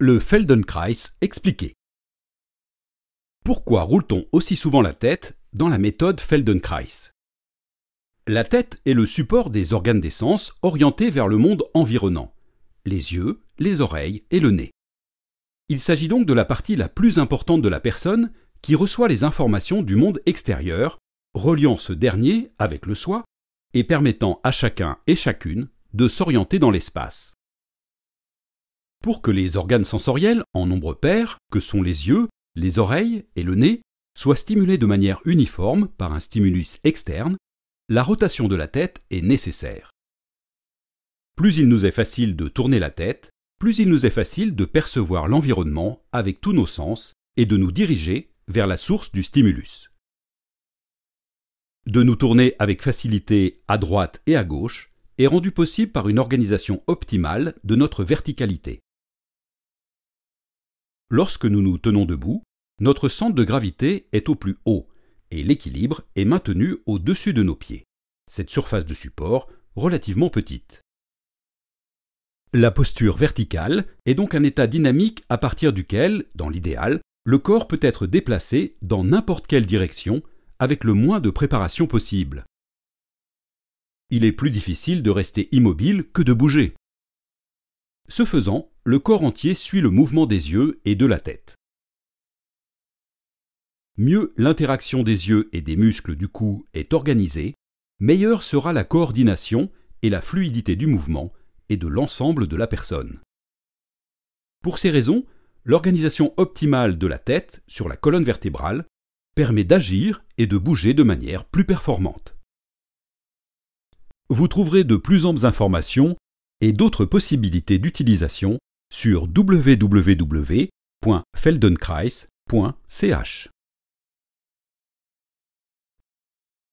Le Feldenkrais expliqué. Pourquoi roule-t-on aussi souvent la tête dans la méthode Feldenkrais La tête est le support des organes d'essence orientés vers le monde environnant, les yeux, les oreilles et le nez. Il s'agit donc de la partie la plus importante de la personne qui reçoit les informations du monde extérieur, reliant ce dernier avec le soi et permettant à chacun et chacune de s'orienter dans l'espace pour que les organes sensoriels, en nombre pair, que sont les yeux, les oreilles et le nez, soient stimulés de manière uniforme par un stimulus externe, la rotation de la tête est nécessaire. Plus il nous est facile de tourner la tête, plus il nous est facile de percevoir l'environnement avec tous nos sens et de nous diriger vers la source du stimulus. De nous tourner avec facilité à droite et à gauche est rendu possible par une organisation optimale de notre verticalité. Lorsque nous nous tenons debout, notre centre de gravité est au plus haut et l'équilibre est maintenu au-dessus de nos pieds. Cette surface de support relativement petite. La posture verticale est donc un état dynamique à partir duquel, dans l'idéal, le corps peut être déplacé dans n'importe quelle direction avec le moins de préparation possible. Il est plus difficile de rester immobile que de bouger. Ce faisant, le corps entier suit le mouvement des yeux et de la tête. Mieux l'interaction des yeux et des muscles du cou est organisée, meilleure sera la coordination et la fluidité du mouvement et de l'ensemble de la personne. Pour ces raisons, l'organisation optimale de la tête sur la colonne vertébrale permet d'agir et de bouger de manière plus performante. Vous trouverez de plus amples informations et d'autres possibilités d'utilisation sur www.feldenkrais.ch.